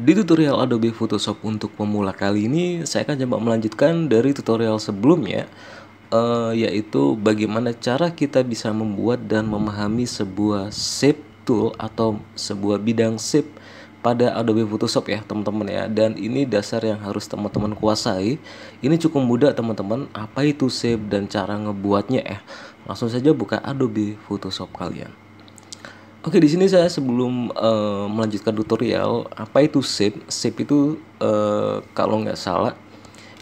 Di tutorial Adobe Photoshop untuk pemula kali ini, saya akan coba melanjutkan dari tutorial sebelumnya, uh, yaitu bagaimana cara kita bisa membuat dan memahami sebuah shape tool atau sebuah bidang shape pada Adobe Photoshop ya teman-teman ya dan ini dasar yang harus teman-teman kuasai ini cukup mudah teman-teman apa itu shape dan cara ngebuatnya ya langsung saja buka Adobe Photoshop kalian Oke, di sini saya sebelum uh, melanjutkan tutorial, apa itu shape? Shape itu uh, kalau nggak salah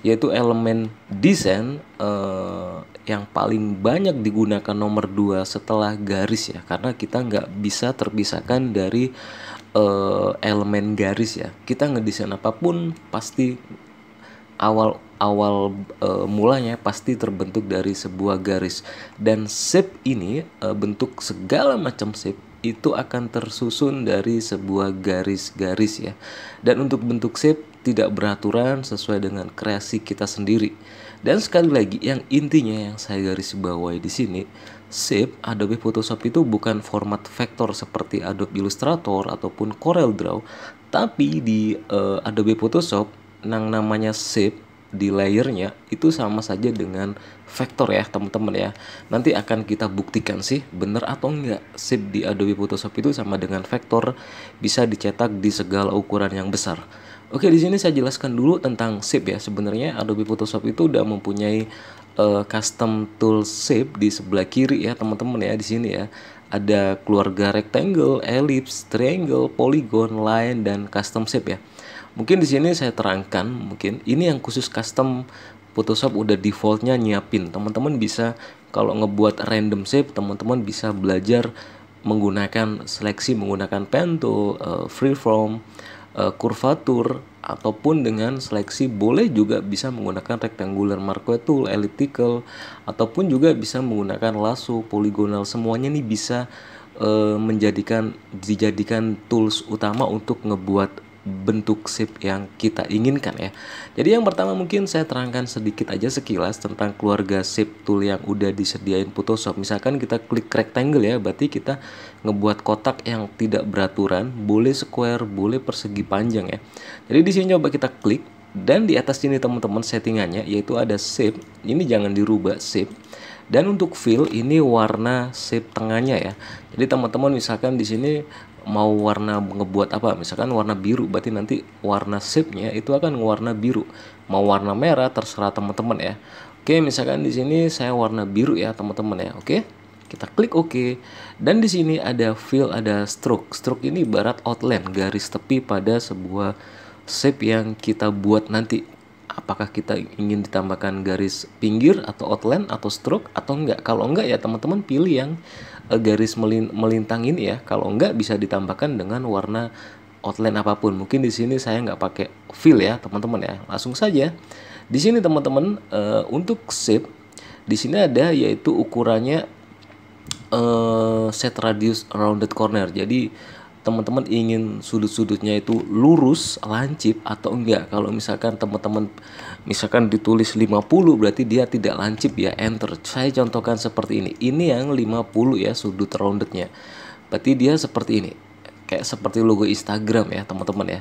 yaitu elemen desain uh, yang paling banyak digunakan nomor 2 setelah garis ya, karena kita nggak bisa terpisahkan dari uh, elemen garis ya. Kita ngedesain apapun pasti awal awal e, mulanya pasti terbentuk dari sebuah garis dan shape ini e, bentuk segala macam shape itu akan tersusun dari sebuah garis-garis ya. Dan untuk bentuk shape tidak beraturan sesuai dengan kreasi kita sendiri. Dan sekali lagi yang intinya yang saya garis bawahi di sini, shape Adobe Photoshop itu bukan format vektor seperti Adobe Illustrator ataupun Corel Draw, tapi di uh, Adobe Photoshop yang namanya shape di layernya itu sama saja dengan vektor ya teman-teman ya nanti akan kita buktikan sih bener atau enggak sip di Adobe Photoshop itu sama dengan vektor bisa dicetak di segala ukuran yang besar Oke, di sini saya jelaskan dulu tentang shape ya. Sebenarnya Adobe Photoshop itu udah mempunyai uh, custom tool shape di sebelah kiri ya, teman-teman ya di sini ya. Ada keluarga rectangle, ellipse, triangle, polygon, line dan custom shape ya. Mungkin di sini saya terangkan, mungkin ini yang khusus custom Photoshop udah defaultnya nyiapin. Teman-teman bisa kalau ngebuat random shape, teman-teman bisa belajar menggunakan seleksi menggunakan pen tool, uh, eh, freeform, uh, eh, kurvatur ataupun dengan seleksi boleh juga bisa menggunakan rectangular marquee tool, elliptical ataupun juga bisa menggunakan lasso, polygonal semuanya ini bisa eh, menjadikan dijadikan tools utama untuk ngebuat bentuk sip yang kita inginkan ya. Jadi yang pertama mungkin saya terangkan sedikit aja sekilas tentang keluarga sip tool yang udah disediain Photoshop. Misalkan kita klik rectangle ya, berarti kita ngebuat kotak yang tidak beraturan, boleh square, boleh persegi panjang ya. Jadi di sini coba kita klik dan di atas sini teman-teman settingannya yaitu ada shape. Ini jangan dirubah shape. Dan untuk fill ini warna shape tengahnya ya. Jadi teman-teman misalkan di sini mau warna ngebuat apa misalkan warna biru berarti nanti warna shape-nya itu akan warna biru mau warna merah terserah teman-teman ya oke misalkan di sini saya warna biru ya teman-teman ya oke kita klik OK dan di sini ada fill ada stroke stroke ini barat outline garis tepi pada sebuah shape yang kita buat nanti apakah kita ingin ditambahkan garis pinggir atau outline atau stroke atau enggak kalau enggak ya teman-teman pilih yang Eh, garis melintang ini ya kalau enggak bisa ditambahkan dengan warna outline apapun mungkin di sini saya enggak pakai fill ya teman-teman ya langsung saja di sini teman-teman uh, untuk shape di sini ada yaitu ukurannya uh, set radius rounded corner jadi teman-teman ingin sudut-sudutnya itu lurus, lancip atau enggak. Kalau misalkan teman-teman misalkan ditulis 50 berarti dia tidak lancip ya, enter. Saya contohkan seperti ini. Ini yang 50 ya sudut roundednya. Berarti dia seperti ini. Kayak seperti logo Instagram ya, teman-teman ya.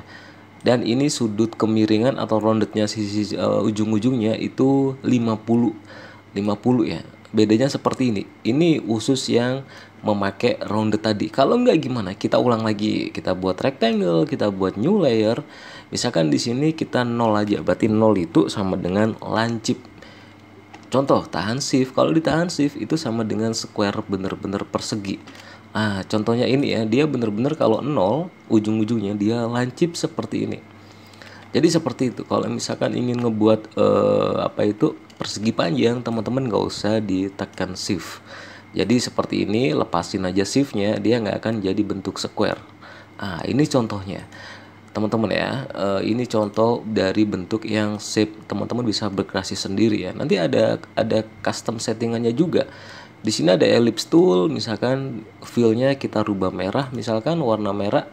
Dan ini sudut kemiringan atau roundednya sisi uh, ujung-ujungnya itu 50 50 ya bedanya seperti ini ini usus yang memakai rounded tadi kalau enggak gimana kita ulang lagi kita buat rectangle kita buat new layer misalkan di sini kita nol aja berarti nol itu sama dengan lancip contoh tahan shift kalau ditahan shift itu sama dengan square bener-bener persegi ah contohnya ini ya dia bener-bener kalau nol ujung-ujungnya dia lancip seperti ini jadi seperti itu kalau misalkan ingin ngebuat eh, apa itu persegi panjang teman-teman nggak usah ditekan shift jadi seperti ini lepasin aja shiftnya dia nggak akan jadi bentuk square ah ini contohnya teman-teman ya eh, ini contoh dari bentuk yang shape teman-teman bisa berkreasi sendiri ya nanti ada ada custom settingannya juga di sini ada ellipse tool misalkan fillnya kita rubah merah misalkan warna merah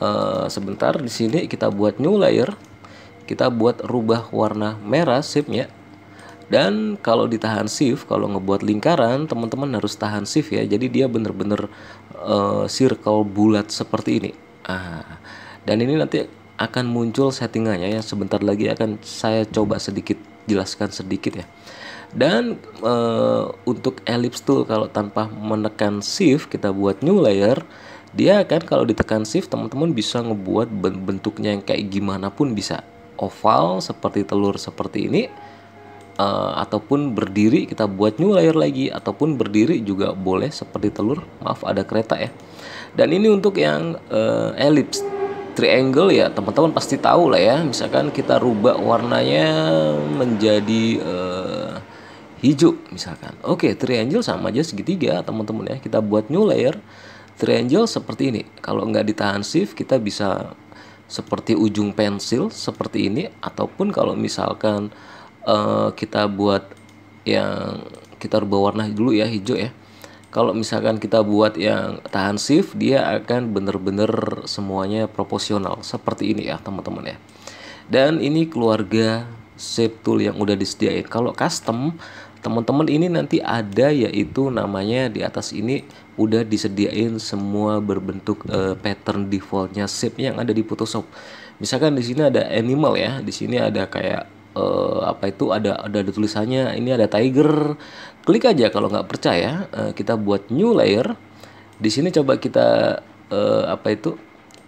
e, sebentar di sini kita buat new layer kita buat rubah warna merah shape-nya dan kalau ditahan shift, kalau ngebuat lingkaran, teman-teman harus tahan shift ya. Jadi dia bener-bener uh, circle bulat seperti ini. Ah. Dan ini nanti akan muncul settingannya ya. Sebentar lagi akan saya coba sedikit jelaskan sedikit ya. Dan e, untuk ellipse tool kalau tanpa menekan shift kita buat new layer, dia akan kalau ditekan shift teman-teman bisa ngebuat bentuknya yang kayak gimana pun bisa. Oval seperti telur seperti ini Eh, ataupun berdiri kita buat new layer lagi ataupun berdiri juga boleh seperti telur maaf ada kereta ya dan ini untuk yang uh, eh, elips triangle ya teman-teman pasti tahu lah ya misalkan kita rubah warnanya menjadi uh, hijau misalkan oke okay, triangle sama aja segitiga teman-teman ya kita buat new layer triangle seperti ini kalau nggak ditahan shift kita bisa seperti ujung pensil seperti ini ataupun kalau misalkan Eh, kita buat yang kita rubah warna dulu ya hijau ya kalau misalkan kita buat yang tahan shift dia akan bener-bener semuanya proporsional seperti ini ya teman-teman ya dan ini keluarga shape tool yang udah disediain kalau custom teman-teman ini nanti ada yaitu namanya di atas ini udah disediain semua berbentuk uh, pattern defaultnya shape yang ada di Photoshop misalkan di sini ada animal ya di sini ada kayak uh, apa itu ada ada, tulisannya ini ada tiger klik aja kalau nggak percaya uh, kita buat new layer di sini coba kita uh, apa itu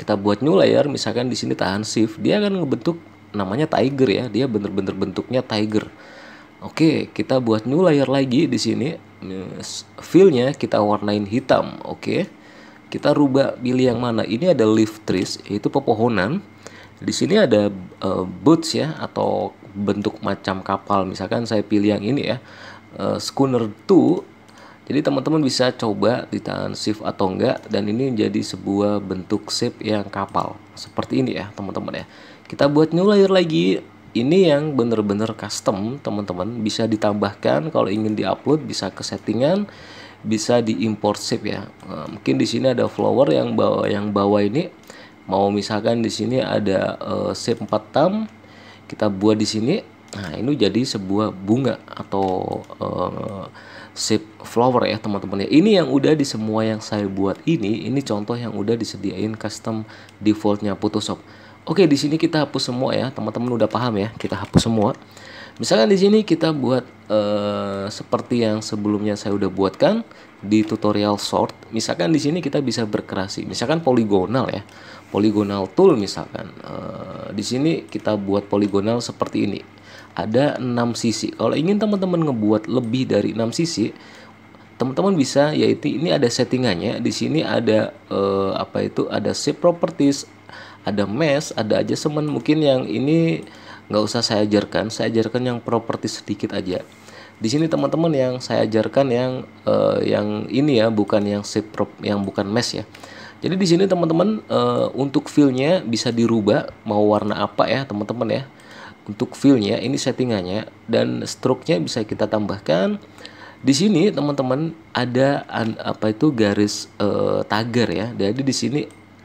kita buat new layer misalkan di sini tahan shift dia akan ngebentuk namanya tiger ya dia bener-bener bentuknya tiger oke kita buat new layer lagi di sini fillnya kita warnain hitam oke kita rubah pilih yang mana ini ada leaf trees yaitu pepohonan di sini ada uh, boots ya atau bentuk macam kapal. Misalkan saya pilih yang ini ya, uh, schooner 2. Jadi teman-teman bisa coba di tangan shift atau enggak dan ini jadi sebuah bentuk shape yang kapal. Seperti ini ya, teman-teman ya. Kita buat new layer lagi. Ini yang benar-benar custom, teman-teman. Bisa ditambahkan kalau ingin diupload bisa ke settingan bisa diimport shape ya. Nah, mungkin di sini ada flower yang bawah yang bawah ini mau misalkan di sini ada uh, shape 4 tam kita buat di sini nah ini jadi sebuah bunga atau uh, shape flower ya teman-teman ya ini yang udah di semua yang saya buat ini ini contoh yang udah disediain custom defaultnya Photoshop Oke di sini kita hapus semua ya teman-teman udah paham ya kita hapus semua misalnya di sini kita buat uh, seperti yang sebelumnya saya udah buatkan di tutorial short, misalkan di sini kita bisa berkreasi, misalkan poligonal ya, poligonal tool misalkan, e, di sini kita buat poligonal seperti ini, ada enam sisi. Kalau ingin teman-teman ngebuat lebih dari enam sisi, teman-teman bisa yaitu ini ada settingannya, di sini ada e, apa itu, ada shape properties, ada mesh, ada adjustment, mungkin yang ini nggak usah saya ajarkan, saya ajarkan yang properties sedikit aja di sini teman-teman yang saya ajarkan yang uh, yang ini ya bukan yang shape yang bukan mesh ya jadi di sini teman-teman uh, untuk fillnya bisa dirubah mau warna apa ya teman-teman ya untuk fillnya ini settingannya dan stroke-nya bisa kita tambahkan di sini teman-teman ada an, apa itu garis uh, tagar ya jadi di sini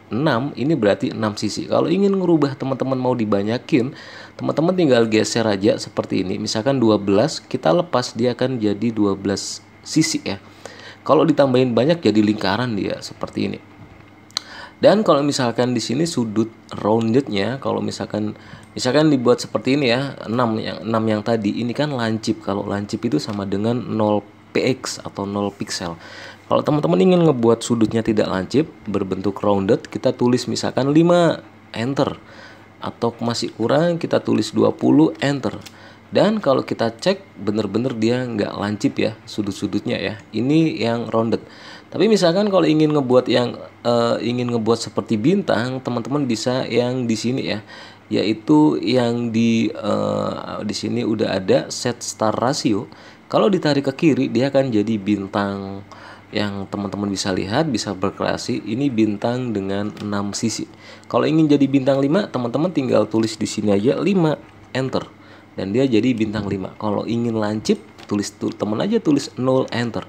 6 ini berarti 6 sisi kalau ingin merubah teman-teman mau dibanyakin teman-teman tinggal geser aja seperti ini misalkan 12 kita lepas dia akan jadi 12 sisi ya kalau ditambahin banyak jadi lingkaran dia seperti ini dan kalau misalkan di sini sudut roundednya kalau misalkan misalkan dibuat seperti ini ya 6 yang 6 yang tadi ini kan lancip kalau lancip itu sama dengan 0 px atau 0 pixel kalau teman-teman ingin ngebuat sudutnya tidak lancip berbentuk rounded kita tulis misalkan 5 enter atau masih kurang kita tulis 20 enter dan kalau kita cek bener-bener dia nggak lancip ya sudut-sudutnya ya ini yang rounded tapi misalkan kalau ingin ngebuat yang uh, ingin ngebuat seperti bintang teman-teman bisa yang di sini ya yaitu yang di uh, di sini udah ada set star ratio kalau ditarik ke kiri dia akan jadi bintang yang teman-teman bisa lihat bisa berkreasi ini bintang dengan 6 sisi kalau ingin jadi bintang 5 teman-teman tinggal tulis di sini aja 5 enter dan dia jadi bintang 5 kalau ingin lancip tulis teman aja tulis 0 enter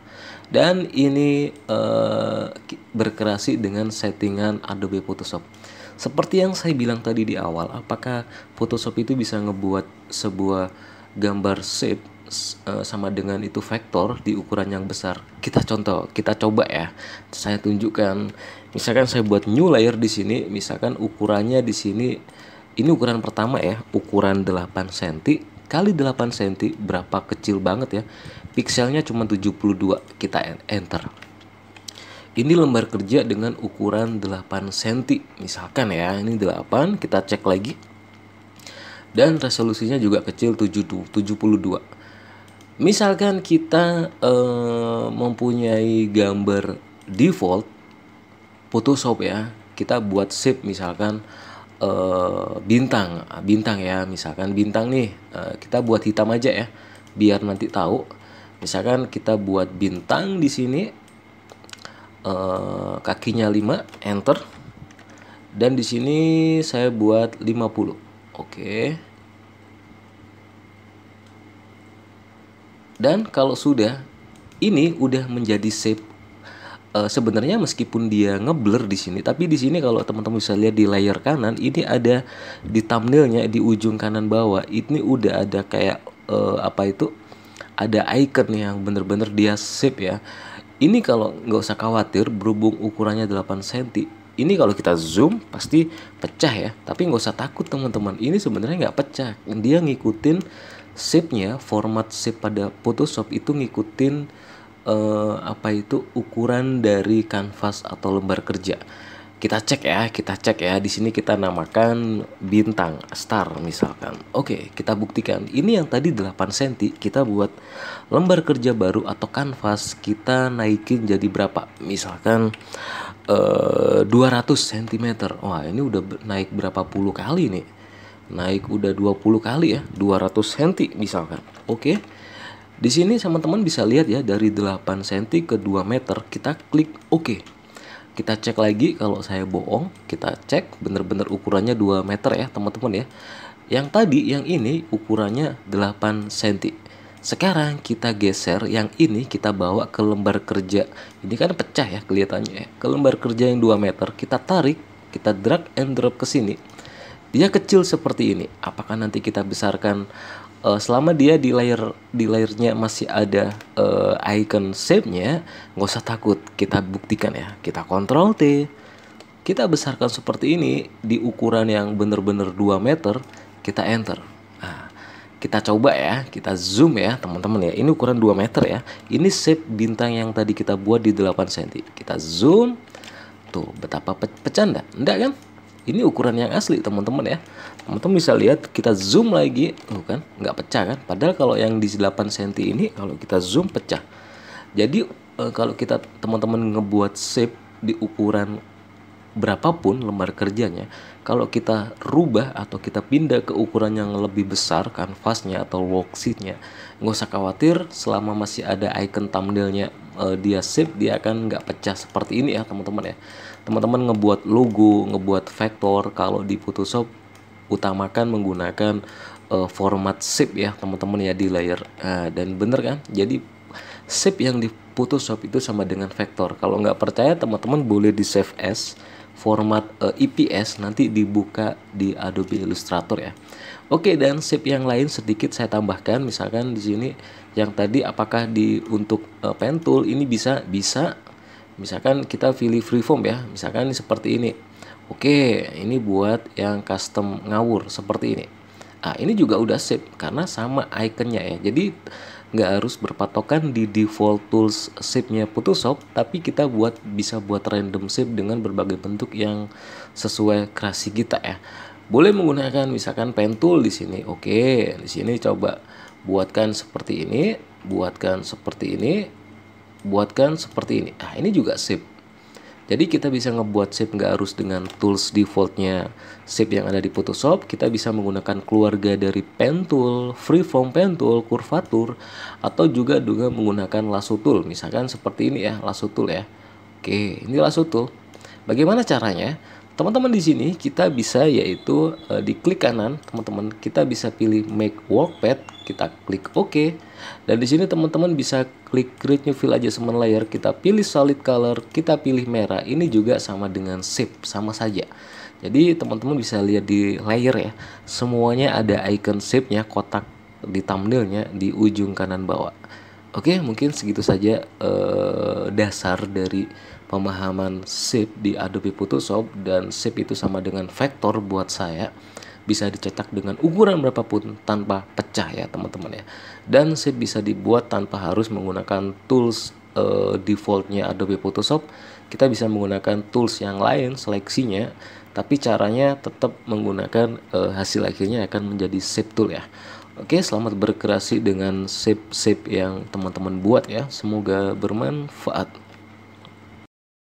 dan ini uh, berkreasi dengan settingan Adobe Photoshop seperti yang saya bilang tadi di awal apakah Photoshop itu bisa ngebuat sebuah gambar shape Eh, sama dengan itu vektor di ukuran yang besar. Kita contoh, kita coba ya. Saya tunjukkan misalkan saya buat new layer di sini, misalkan ukurannya di sini ini ukuran pertama ya, ukuran 8 cm kali 8 cm berapa kecil banget ya. Pikselnya cuma 72. Kita enter. Ini lembar kerja dengan ukuran 8 cm misalkan ya. Ini 8, kita cek lagi. Dan resolusinya juga kecil 72 misalkan kita eh, mempunyai gambar default Photoshop ya kita buat shape misalkan eh, bintang bintang ya misalkan bintang nih eh, kita buat hitam aja ya biar nanti tahu misalkan kita buat bintang di sini eh, kakinya 5 enter dan di sini saya buat 50 oke okay. Dan kalau sudah, ini udah menjadi shape uh, eh, sebenarnya meskipun dia ngeblur di sini, tapi di sini kalau teman-teman bisa lihat di layer kanan, ini ada di thumbnailnya di ujung kanan bawah, ini udah ada kayak uh, apa itu? Ada icon yang bener-bener dia shape ya. Ini kalau nggak usah khawatir, berhubung ukurannya 8 cm, ini kalau kita zoom pasti pecah ya tapi nggak usah takut teman-teman ini sebenarnya nggak pecah dia ngikutin shape-nya, format shape pada Photoshop itu ngikutin uh, apa itu ukuran dari kanvas atau lembar kerja. Kita cek ya, kita cek ya. Di sini kita namakan bintang star misalkan. Oke, kita buktikan. Ini yang tadi 8 cm kita buat lembar kerja baru atau kanvas kita naikin jadi berapa? Misalkan uh, 200 cm. Wah, ini udah naik berapa puluh kali nih naik udah 20 kali ya 200 cm misalkan oke di sini teman-teman bisa lihat ya dari 8 cm ke 2 meter kita klik oke kita cek lagi kalau saya bohong kita cek bener-bener ukurannya 2 meter ya teman-teman ya yang tadi yang ini ukurannya 8 cm sekarang kita geser yang ini kita bawa ke lembar kerja ini kan pecah ya kelihatannya ya. ke lembar kerja yang 2 meter kita tarik kita drag and drop ke sini dia kecil seperti ini apakah nanti kita besarkan uh, selama dia di layer di layernya masih ada uh, icon shape-nya nggak usah takut kita buktikan ya kita kontrol T kita besarkan seperti ini di ukuran yang benar-benar 2 meter kita enter nah, kita coba ya kita zoom ya teman-teman ya ini ukuran 2 meter ya ini shape bintang yang tadi kita buat di 8 cm kita zoom tuh betapa pe pecanda enggak kan ini ukuran yang asli teman-teman ya. Teman-teman bisa lihat kita zoom lagi, tuh kan, nggak pecah kan. Padahal kalau yang di 8 cm ini kalau kita zoom pecah. Jadi eh, kalau kita teman-teman ngebuat shape di ukuran berapapun lembar kerjanya, kalau kita rubah atau kita pindah ke ukuran yang lebih besar kanvasnya atau worksheetnya, nggak usah khawatir selama masih ada icon thumbnailnya uh, dia save dia akan nggak pecah seperti ini ya teman-teman ya. Teman-teman ngebuat logo, ngebuat vektor kalau di Photoshop utamakan menggunakan uh, format zip ya teman-teman ya di layer Uh, dan bener kan jadi zip yang di Photoshop itu sama dengan vektor kalau nggak percaya teman-teman boleh di save as format uh, eh, EPS nanti dibuka di Adobe Illustrator ya. Oke, dan shape yang lain sedikit saya tambahkan misalkan di sini yang tadi apakah di untuk uh, pen tool ini bisa bisa misalkan kita pilih freeform ya misalkan ini seperti ini oke ini buat yang custom ngawur seperti ini ah ini juga udah shape karena sama ikonnya ya jadi nggak harus berpatokan di default tools shape-nya Photoshop, tapi kita buat bisa buat random shape dengan berbagai bentuk yang sesuai kreasi kita ya. Boleh menggunakan misalkan pen tool di sini. Oke, di sini coba buatkan seperti ini, buatkan seperti ini, buatkan seperti ini. ah ini juga shape jadi kita bisa ngebuat shape nggak harus dengan tools defaultnya shape yang ada di Photoshop. Kita bisa menggunakan keluarga dari pen tool, freeform pen tool, kurvatur, atau juga juga menggunakan lasso tool. Misalkan seperti ini ya, lasso tool ya. Oke, ini lasso tool. Bagaimana caranya? Teman-teman di sini kita bisa yaitu e, di klik kanan, teman-teman kita bisa pilih make workpad, kita klik OK. Dan di sini teman-teman bisa klik create new fill adjustment layer, kita pilih solid color, kita pilih merah. Ini juga sama dengan shape, sama saja. Jadi teman-teman bisa lihat di layer ya, semuanya ada icon shape-nya kotak di thumbnailnya di ujung kanan bawah. Oke, mungkin segitu saja e, dasar dari pemahaman shape di Adobe Photoshop dan shape itu sama dengan vektor buat saya bisa dicetak dengan ukuran berapapun tanpa pecah ya teman-teman ya dan shape bisa dibuat tanpa harus menggunakan tools uh, defaultnya Adobe Photoshop kita bisa menggunakan tools yang lain seleksinya tapi caranya tetap menggunakan uh, hasil akhirnya akan menjadi shape tool ya Oke, selamat berkreasi dengan shape-shape yang teman-teman buat ya. Semoga bermanfaat.